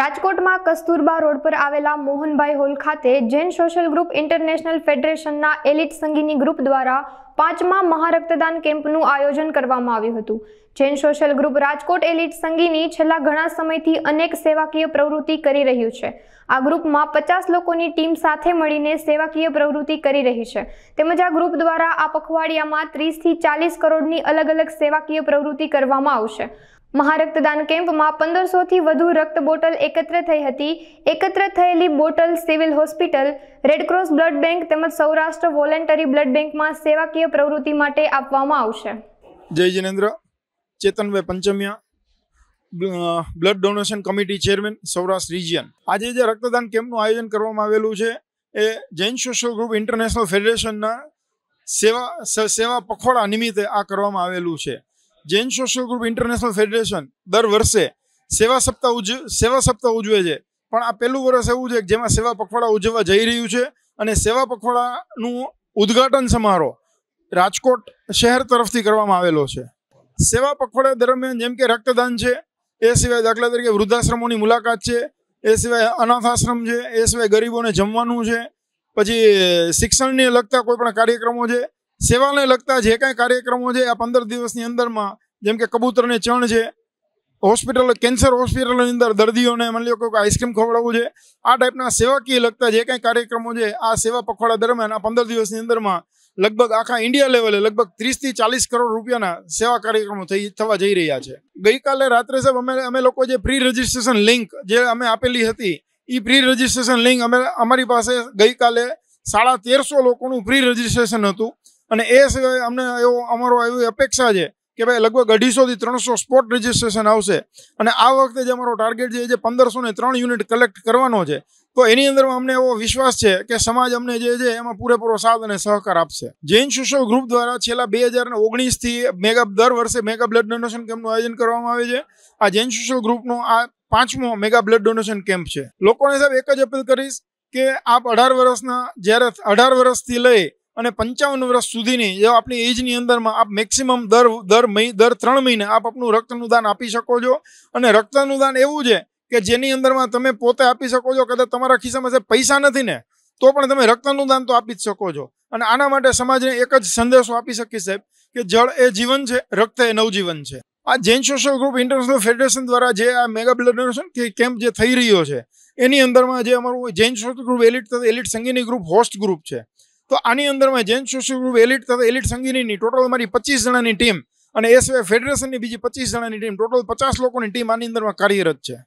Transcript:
રાજકોટમાં કસ્તુરબા રોડ પર આવેલા મોહનભાઈ હોલ ખાતે જૈન સોશિયલ ગ્રુપ ઇન્ટરનેશનલ ફેડરેશનના એલિટ સંગીની ગ્રુપ દ્વારા પાંચમા મહારક્તદાન કેમ્પનું આયોજન કરવામાં આવ્યું હતું Jain social group Rajkot elite Sangini છેલ્લા ઘણા સમયથી અનેક સેવાકીય પ્રવૃત્તિ કરી રહ્યું છે આ ગ્રુપમાં પચાસ લોકોની ટીમ સાથે મળીને સેવાકીય પ્રવૃત્તિ કરી રહી છે તેમજ આ ગ્રુપ દ્વારા આ પખવાડિયામાં ત્રીસથી ચાલીસ કરોડની અલગ અલગ સેવાકીય પ્રવૃત્તિ કરવામાં આવશે મહારક્તદાન કેમ્પમાં પંદરસોથી વધુ રક્ત બોટલ એકત્ર થઈ હતી એકત્ર થયેલી bottle civil hospital Red Cross blood bank તેમજ સૌરાષ્ટ્ર વોલેન્ટરી બ્લડ બેંકમાં સેવાકીય પ્રવૃત્તિ માટે આપવામાં આવશે જય Jinendra Chetanbhai Panchamiya blood donation committee chairman Saurashtra region આજે જે રક્તદાન કેમ્પનું આયોજન કરવામાં આવેલું છે એ જૈન સોશિયલ ગ્રુપ ઇન્ટરનેશનલ ફેડરેશનના સેવા સેવા પખોડા નિમિત્તે આ કરવામાં આવેલું છે Jain social group international federation દર વર્ષે સેવા સપ્તાહ ઉજ સેવા સપ્તાહ ઉજવે છે પણ આ પહેલું વર્ષ એવું છે જેમાં સેવા પખવાડા ઉજવવા જઈ રહ્યું છે અને સેવા પખવાડાનું ઉદ્ઘાટન સમારોહ રાજકોટ શહેર તરફથી કરવામાં આવેલો છે સેવા પખવાડિયા દરમિયાન જેમ કે રક્તદાન છે એ સિવાય દાખલા તરીકે વૃદ્ધાશ્રમોની મુલાકાત છે એ સિવાય અનાથ આશ્રમ છે એ સિવાય ગરીબોને જમવાનું છે પછી શિક્ષણને લગતા કોઈ પણ કાર્યક્રમો છે સેવાને લગતા જે કાંઈ કાર્યક્રમો છે આ પંદર દિવસની અંદરમાં જેમ કે કબૂતરને ચણ છે હોસ્પિટલ કેન્સર હોસ્પિટલની અંદર દર્દીઓને માની લો કોઈ આઈસ્ક્રીમ ખવડાવવું છે આ ટાઈપના સેવાકીય લગતા જે કાંઈ કાર્યક્રમો છે આ સેવા પખવાડા દરમિયાન આ પંદર દિવસની અંદરમાં લગભગ આખા ઇન્ડિયા લેવલે લગભગ ત્રીસથી ચાલીસ કરોડ રૂપિયાના સેવા કાર્યક્રમો થઈ થવા જઈ રહ્યા છે ગઈકાલે રાત્રે સાહેબ અમે અમે લોકો જે પ્રી રજિસ્ટ્રેશન લિંક જે અમે આપેલી હતી એ પ્રી રજિસ્ટ્રેશન લિંક અમે અમારી પાસે ગઈકાલે સાડા તેરસો લોકોનું પ્રી રજિસ્ટ્રેશન હતું અને એ સિવાય અમને એવો અમારો એવી અપેક્ષા છે કે ભાઈ લગભગ અઢીસોથી ત્રણસો સ્પોટ રજિસ્ટ્રેશન આવશે અને આ વખતે જે અમારો ટાર્ગેટ છે જે પંદરસો ને ત્રણ યુનિટ કલેક્ટ કરવાનો છે તો એની અંદર અમને એવો વિશ્વાસ છે કે સમાજ અમને જે છે એમાં પૂરેપૂરો સાથ અને સહકાર આપશે જૈન શિશો ગ્રુપ દ્વારા છેલ્લા બે હજાર ઓગણીસથી મેગા દર વર્ષે મેગા બ્લડ ડોનેશન કેમ્પનું આયોજન કરવામાં આવે છે આ જૈન શિશો ગ્રુપનો આ પાંચમો મેગા બ્લડ ડોનેશન કેમ્પ છે લોકોને સાહેબ એક જ અપીલ કરીશ કે આપ અઢાર વર્ષના જ્યારે અઢાર વર્ષથી લઈ અને પંચાવન વર્ષ સુધીની જે આપણી એજની અંદરમાં આપ મેક્સિમમ દર દર મહિ દર ત્રણ મહિને આપ આપનું રક્તનું દાન આપી શકો છો અને રક્તનું દાન એવું છે કે જેની અંદરમાં તમે પોતે આપી શકો છો કદાચ તમારા ખિસ્સામાં પૈસા નથી ને તો પણ તમે રક્તનું દાન તો આપી જ શકો છો અને આના માટે સમાજને એક જ સંદેશો આપી શકીએ સાહેબ કે જળ એ જીવન છે રક્ત એ નવજીવન છે આ Jain social group international federation દ્વારા જે આ મેગા બ્લડ ડોનેશન કેમ્પ જે થઈ રહ્યો છે એની અંદરમાં જે અમારું જૈન સોશિયલ ગ્રુપ એલિટ તથા elite Sangini group host group છે તો આની અંદરમાં જૈન સોશિયલ ગ્રુપ એલિટ તથા એલિટ સંગીનીની ટોટલ અમારી પચીસ જણાની ટીમ અને એ સિવાય ફેડરેશનની બીજી પચીસ જણાની ટીમ ટોટલ પચાસ લોકોની ટીમ આની અંદરમાં કાર્યરત છે